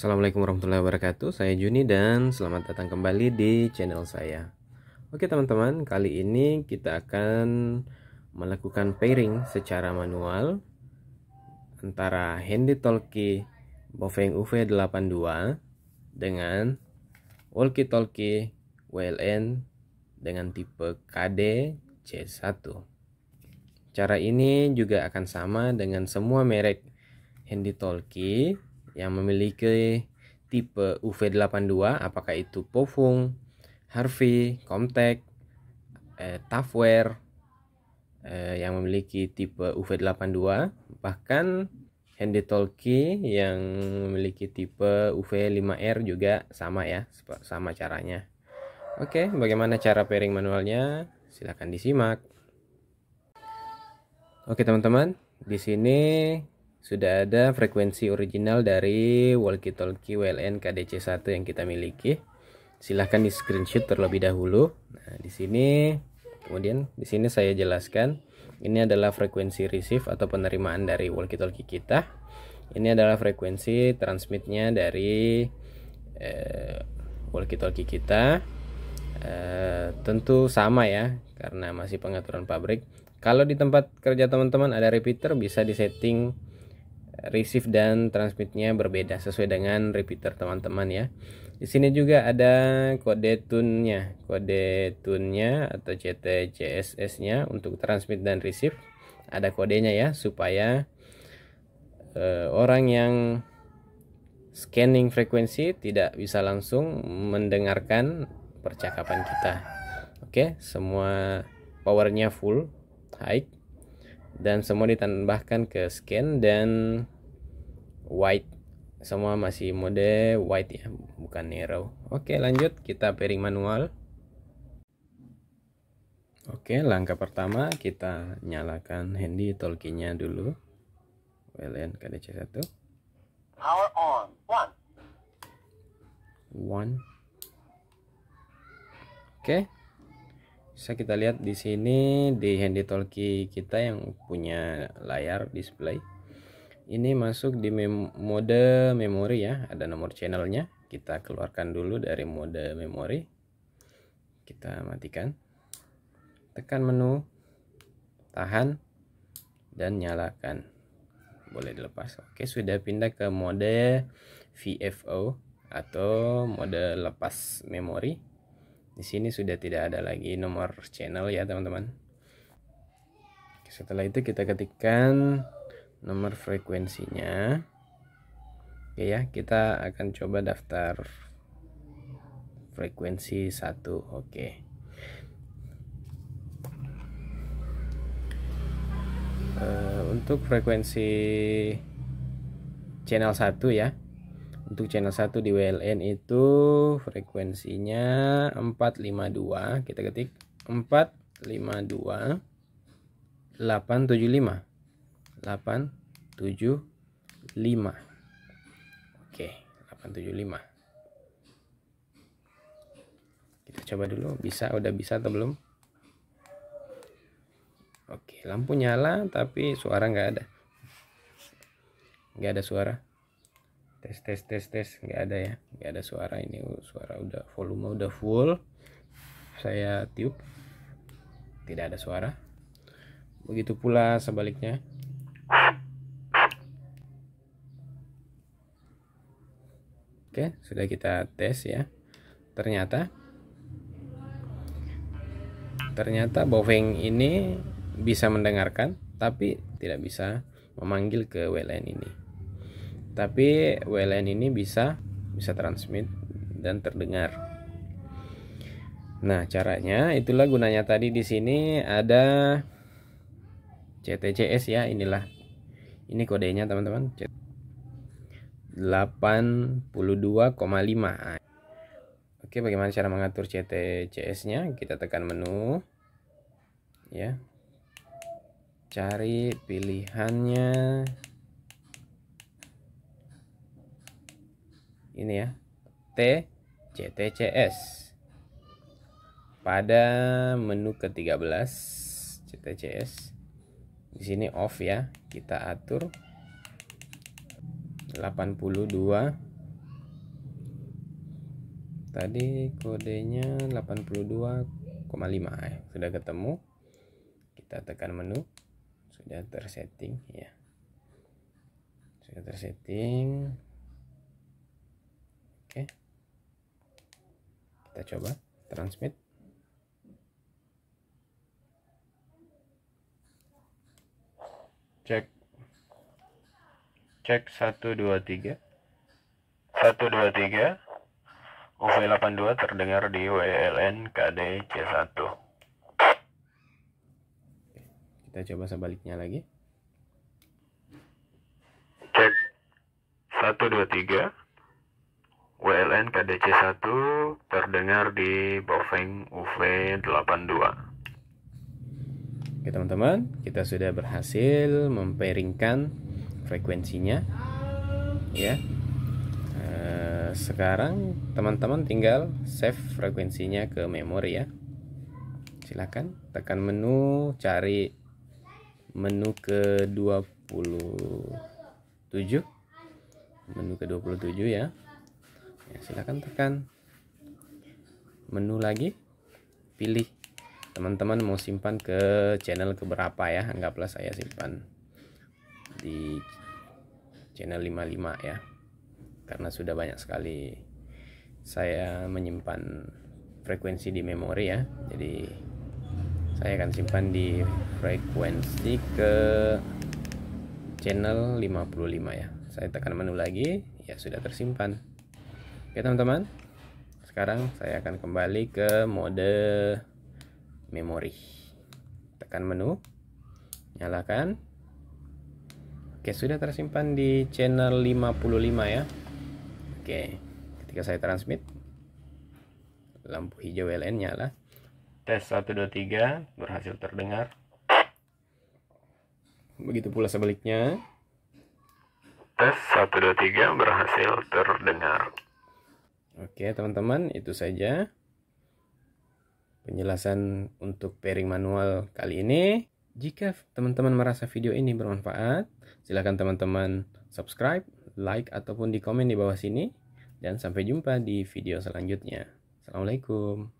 Assalamualaikum warahmatullahi wabarakatuh, saya Juni dan selamat datang kembali di channel saya Oke teman-teman, kali ini kita akan melakukan pairing secara manual Antara handy talkie Bofeng UV82 dengan walkie talkie WLN dengan tipe KD C1 Cara ini juga akan sama dengan semua merek handy talkie yang memiliki tipe UV82 apakah itu Pofung, Harvey, Comtech, eh, Tafware eh, yang memiliki tipe UV82 bahkan Handy Talkie yang memiliki tipe UV5R juga sama ya sama caranya Oke bagaimana cara pairing manualnya silahkan disimak Oke teman-teman di sini sudah ada frekuensi original dari walkie-talkie WLN KDC1 yang kita miliki. Silahkan di screenshot terlebih dahulu. Nah, di sini kemudian di sini saya jelaskan ini adalah frekuensi receive atau penerimaan dari walkie-talkie kita. Ini adalah frekuensi transmitnya dari eh, walkie-talkie kita. Eh, tentu sama ya karena masih pengaturan pabrik. Kalau di tempat kerja teman-teman ada repeater bisa disetting receive dan transmitnya berbeda sesuai dengan repeater teman-teman ya. Di sini juga ada kode tune-nya, kode tune-nya atau CT nya untuk transmit dan receive. Ada kodenya ya supaya uh, orang yang scanning frekuensi tidak bisa langsung mendengarkan percakapan kita. Oke, semua powernya full, high dan semua ditambahkan ke scan dan white semua masih mode white ya bukan narrow oke lanjut kita pairing manual oke langkah pertama kita nyalakan handy tolkinya dulu WLAN KDC1 power on one one oke bisa kita lihat di sini di handy talkie kita yang punya layar display ini masuk di mem mode memori ya ada nomor channelnya kita keluarkan dulu dari mode memori kita matikan tekan menu tahan dan nyalakan boleh dilepas oke sudah pindah ke mode VFO atau mode lepas memori di sini sudah tidak ada lagi nomor channel ya teman-teman. Setelah itu kita ketikkan nomor frekuensinya. Oke ya, kita akan coba daftar frekuensi satu. Oke. Eh, untuk frekuensi channel 1 ya untuk channel 1 di WLN itu frekuensinya 452, kita ketik 452 875 875 Oke, 875. Kita coba dulu bisa udah bisa atau belum? Oke, lampu nyala tapi suara nggak ada. Nggak ada suara tes tes tes tes nggak ada ya nggak ada suara ini suara udah volume udah full saya tiup tidak ada suara begitu pula sebaliknya oke sudah kita tes ya ternyata ternyata boveng ini bisa mendengarkan tapi tidak bisa memanggil ke WLAN ini tapi WLAN ini bisa bisa transmit dan terdengar. Nah, caranya itulah gunanya tadi di sini ada CTCS ya, inilah. Ini kodenya teman-teman. 82,5. Oke, bagaimana cara mengatur CTCS-nya? Kita tekan menu ya. Cari pilihannya ini ya T CTCS pada menu ke-13 CTCS di sini off ya kita atur 82 tadi kodenya 82,5 ya eh, sudah ketemu kita tekan menu sudah tersetting ya sudah tersetting Oke. Kita coba transmit. Cek. Cek 123. 123. UV82 terdengar di WLN KD C1. Kita coba sebaliknya lagi. Cek 123. WLN KDC1 terdengar di Bofeng UV82. Oke teman-teman, kita sudah berhasil memperingkan frekuensinya. Ya. Eh, sekarang teman-teman tinggal save frekuensinya ke memori ya. Silakan tekan menu cari menu ke 27 menu ke 27 ya ya, silahkan tekan menu lagi pilih teman-teman mau simpan ke channel keberapa ya anggaplah saya simpan di channel 55 ya karena sudah banyak sekali saya menyimpan frekuensi di memori ya jadi saya akan simpan di frekuensi ke channel 55 ya saya tekan menu lagi ya sudah tersimpan Oke teman-teman, sekarang saya akan kembali ke mode memori. Tekan menu, nyalakan. Oke, sudah tersimpan di channel 55 ya. Oke, ketika saya transmit, lampu hijau LN nyala. Tes 1, 2, 3, berhasil terdengar. Begitu pula sebaliknya. Tes 1, 2, 3, berhasil terdengar. Oke teman-teman itu saja penjelasan untuk pairing manual kali ini. Jika teman-teman merasa video ini bermanfaat, silahkan teman-teman subscribe, like, ataupun di komen di bawah sini. Dan sampai jumpa di video selanjutnya. Assalamualaikum.